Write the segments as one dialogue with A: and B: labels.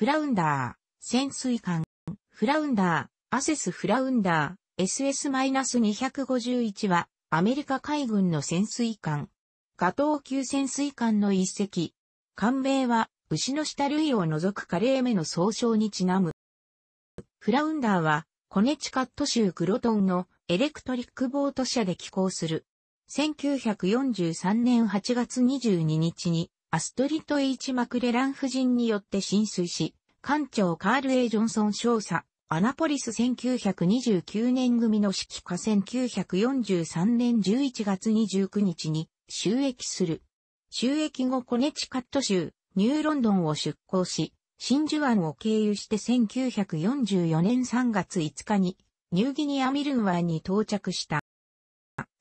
A: フラウンダー、潜水艦、フラウンダー、アセスフラウンダー、SS-251 は、アメリカ海軍の潜水艦。ガトー級潜水艦の一隻。艦名は、牛の下類を除くカレー目の総称にちなむ。フラウンダーは、コネチカット州クロトンのエレクトリックボート社で寄港する。1943年8月22日にアストリト・イーチ・マクレラン夫人によって浸水し、艦長カール・エイ・ジョンソン少佐、アナポリス1929年組の指揮下1943年11月29日に収益する。収益後コネチカット州、ニューロンドンを出港し、真珠湾を経由して1944年3月5日にニューギニアミルン湾に到着した。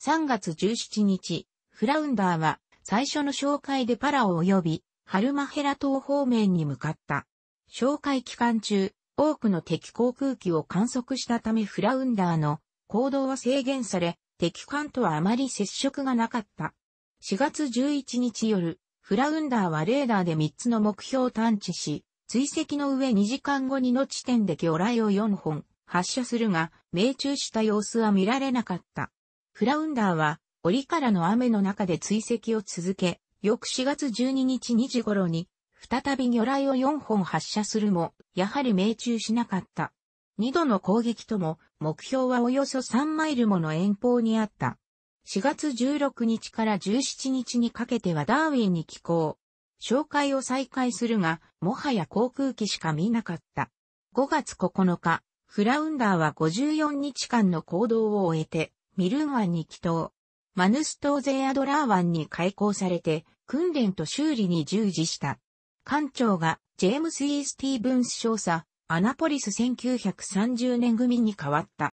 A: 3月17日、フラウンダーは最初の紹介でパラオ及び、ハルマヘラ島方面に向かった。紹介期間中、多くの敵航空機を観測したためフラウンダーの行動は制限され、敵艦とはあまり接触がなかった。4月11日夜、フラウンダーはレーダーで3つの目標を探知し、追跡の上2時間後にの地点で魚雷を4本発射するが、命中した様子は見られなかった。フラウンダーは折からの雨の中で追跡を続け、翌4月12日2時頃に、再び魚雷を4本発射するも、やはり命中しなかった。2度の攻撃とも、目標はおよそ3マイルもの遠方にあった。4月16日から17日にかけてはダーウィンに寄港。紹介を再開するが、もはや航空機しか見なかった。5月9日、フラウンダーは54日間の行動を終えて、ミルン湾に帰島。マヌストーゼアドラー湾に開港されて、訓練と修理に従事した。艦長がジェームス・イースティーブンス少佐、アナポリス1930年組に変わった。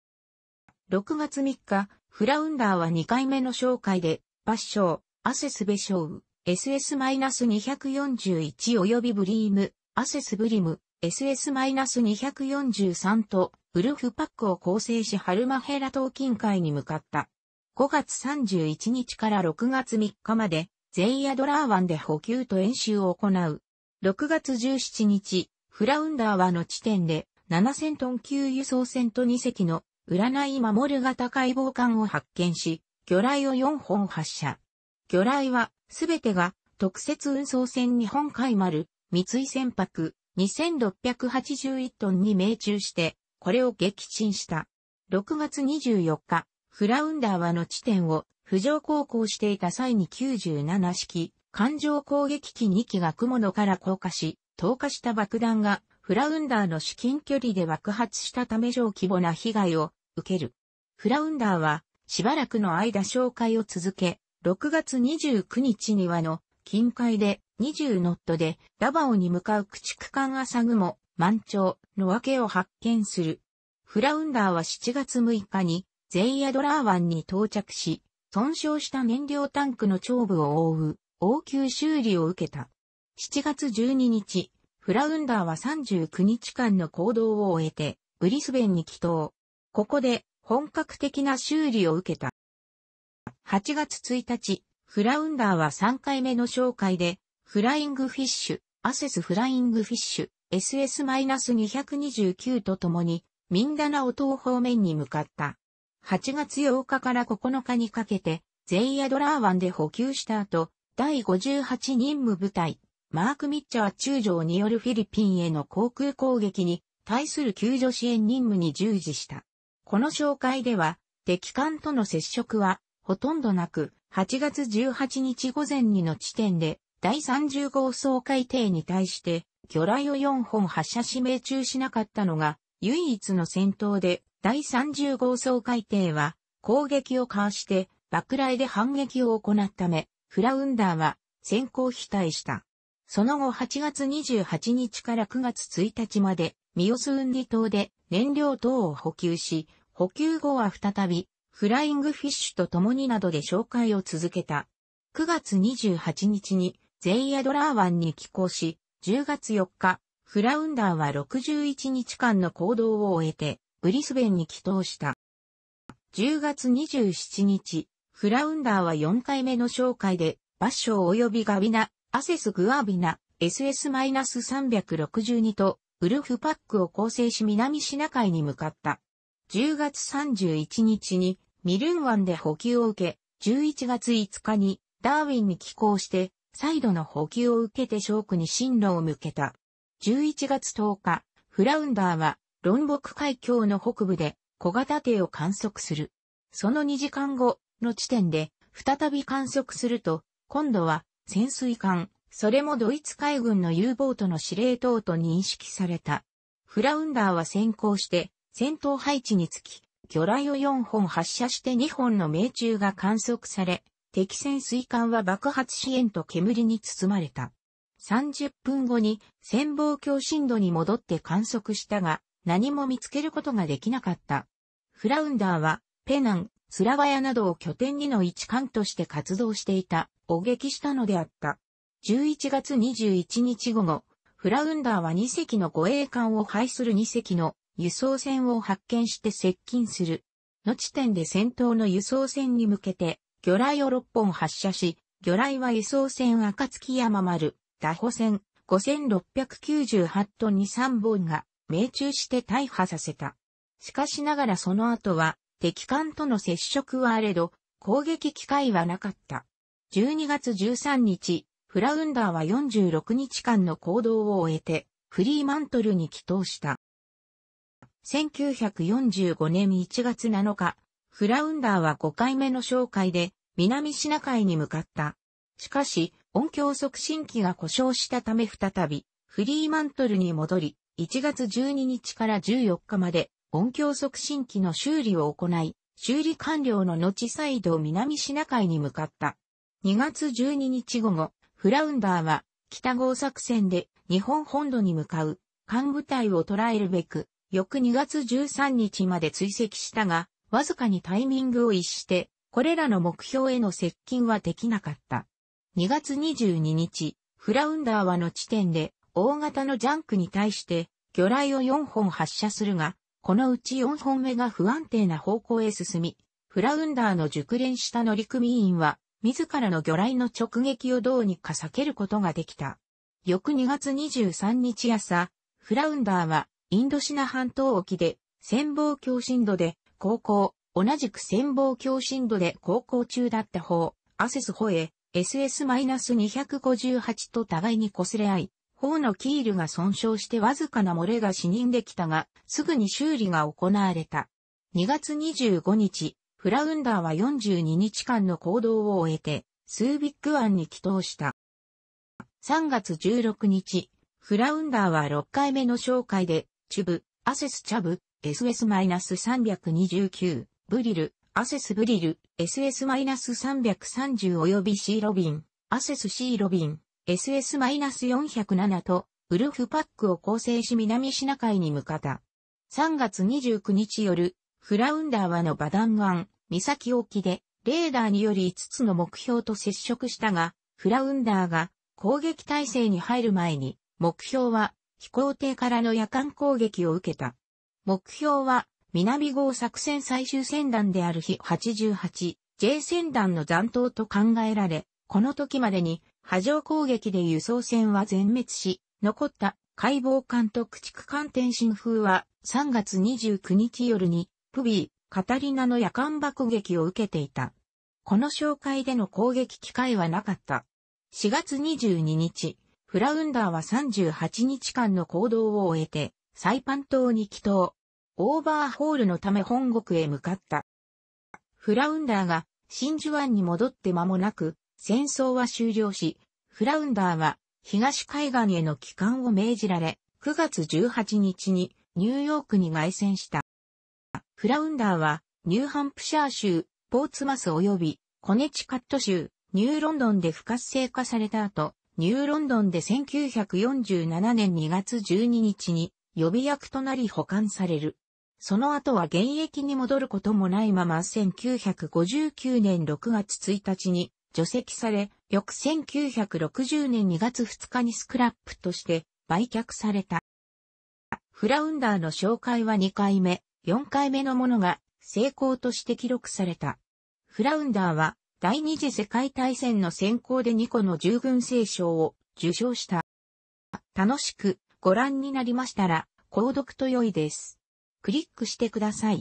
A: 6月3日、フラウンダーは2回目の紹介で、バッショー、アセスベショウ、SS-241 及びブリーム、アセスブリム、SS-243 と、ウルフパックを構成しハルマヘラ島近海に向かった。5月31日から6月3日まで、全ヤドラー湾で補給と演習を行う。6月17日、フラウンダーはの地点で、7000トン級輸送船と2隻の、占い守る型解剖艦を発見し、魚雷を4本発射。魚雷は、すべてが、特設運送船日本海丸、三井船舶、2681トンに命中して、これを撃沈した。6月24日、フラウンダーはの地点を浮上航行していた際に97式、艦上攻撃機2機が雲野から降下し、投下した爆弾がフラウンダーの至近距離で爆発したため上規模な被害を受ける。フラウンダーはしばらくの間紹介を続け、6月29日にはの近海で20ノットでラバオに向かう駆逐艦グ雲満潮の訳を発見する。フラウンダーは7月6日にゼイヤドラー湾に到着し、損傷した燃料タンクの頂部を覆う応急修理を受けた。7月12日、フラウンダーは39日間の行動を終えて、ブリスベンに帰投。ここで本格的な修理を受けた。8月1日、フラウンダーは3回目の紹介で、フライングフィッシュ、アセスフライングフィッシュ、SS-229 とともに、ミンダナオ島方面に向かった。8月8日から9日にかけて、ゼイヤドラー湾で補給した後、第58任務部隊、マーク・ミッチャー中将によるフィリピンへの航空攻撃に対する救助支援任務に従事した。この紹介では、敵艦との接触はほとんどなく、8月18日午前2の地点で、第30号総海艇に対して、魚雷を4本発射指名中しなかったのが、唯一の戦闘で第30号総海艇は攻撃をかわして爆雷で反撃を行ったため、フラウンダーは先行非対した。その後8月28日から9月1日まで、ミオスウンディ島で燃料等を補給し、補給後は再び、フライングフィッシュと共になどで紹介を続けた。9月28日に、ゼイヤドラー湾に寄港し、10月4日、フラウンダーは61日間の行動を終えて、ブリスベンに帰投した。10月27日、フラウンダーは4回目の紹介で、バッショー及びガビナ、アセスグアビナ、SS-362 と、ウルフパックを構成し南シナ海に向かった。10月31日にミルン湾で補給を受け、11月5日にダーウィンに寄港して、再度の補給を受けてショークに進路を向けた。11月10日、フラウンダーは論ク海峡の北部で小型艇を観測する。その2時間後の地点で再び観測すると、今度は潜水艦、それもドイツ海軍の U ボートの司令塔と認識された。フラウンダーは先行して戦闘配置につき、魚雷を4本発射して2本の命中が観測され、敵潜水艦は爆発支援と煙に包まれた。30分後に潜望鏡深度に戻って観測したが、何も見つけることができなかった。フラウンダーは、ペナン、スラバヤなどを拠点にの一艦として活動していた、お撃したのであった。11月21日午後、フラウンダーは2隻の護衛艦を配する2隻の輸送船を発見して接近する。の地点で戦闘の輸送船に向けて、魚雷を6本発射し、魚雷は輸送船暁山丸、打歩船、5698トンに3本が命中して大破させた。しかしながらその後は、敵艦との接触はあれど、攻撃機会はなかった。12月13日、フラウンダーは46日間の行動を終えて、フリーマントルに帰投した。1945年1月7日、フラウンダーは5回目の紹介で、南シナ海に向かった。しかし、音響促進機が故障したため再び、フリーマントルに戻り、1月12日から14日まで音響促進機の修理を行い、修理完了の後再度南シナ海に向かった。2月12日午後、フラウンダーは北号作戦で日本本土に向かう艦部隊を捉えるべく、翌2月13日まで追跡したが、わずかにタイミングを逸して、これらの目標への接近はできなかった。2月22日、フラウンダーはの地点で大型のジャンクに対して、魚雷を4本発射するが、このうち4本目が不安定な方向へ進み、フラウンダーの熟練した乗組員は、自らの魚雷の直撃をどうにか避けることができた。翌2月23日朝、フラウンダーは、インドシナ半島沖で、潜望強震度で、航行、同じく潜望強震度で航行中だった方、アセスホへ、SS-258 と互いに擦れ合い、頬のキールが損傷してわずかな漏れが死認できたが、すぐに修理が行われた。2月25日、フラウンダーは42日間の行動を終えて、スービック湾に帰投した。3月16日、フラウンダーは6回目の紹介で、チュブ、アセスチャブ、SS-329、ブリル、アセスブリル、SS-330 及び C ロビン、アセス C ロビン、SS-407 とウルフパックを構成し南シナ海に向かった。3月29日夜、フラウンダーはのバダン湾、岬沖で、レーダーにより5つの目標と接触したが、フラウンダーが攻撃態勢に入る前に、目標は飛行艇からの夜間攻撃を受けた。目標は南号作戦最終戦団である日 88J 戦団の残党と考えられ、この時までに波状攻撃で輸送船は全滅し、残った解剖艦と駆逐艦天津風は3月29日夜にプビー、カタリナの夜間爆撃を受けていた。この紹介での攻撃機会はなかった。4月22日、フラウンダーは38日間の行動を終えて、サイパン島に帰島。オーバーホールのため本国へ向かった。フラウンダーが真珠湾に戻って間もなく、戦争は終了し、フラウンダーは東海岸への帰還を命じられ、9月18日にニューヨークに凱旋した。フラウンダーはニューハンプシャー州、ポーツマス及びコネチカット州、ニューロンドンで不活性化された後、ニューロンドンで1947年2月12日に予備役となり保管される。その後は現役に戻ることもないまま1959年6月1日に除籍され、翌1960年2月2日にスクラップとして売却された。フラウンダーの紹介は2回目、4回目のものが成功として記録された。フラウンダーは第二次世界大戦の先行で2個の従軍聖賞を受賞した。楽しくご覧になりましたら、購読と良いです。クリックしてください。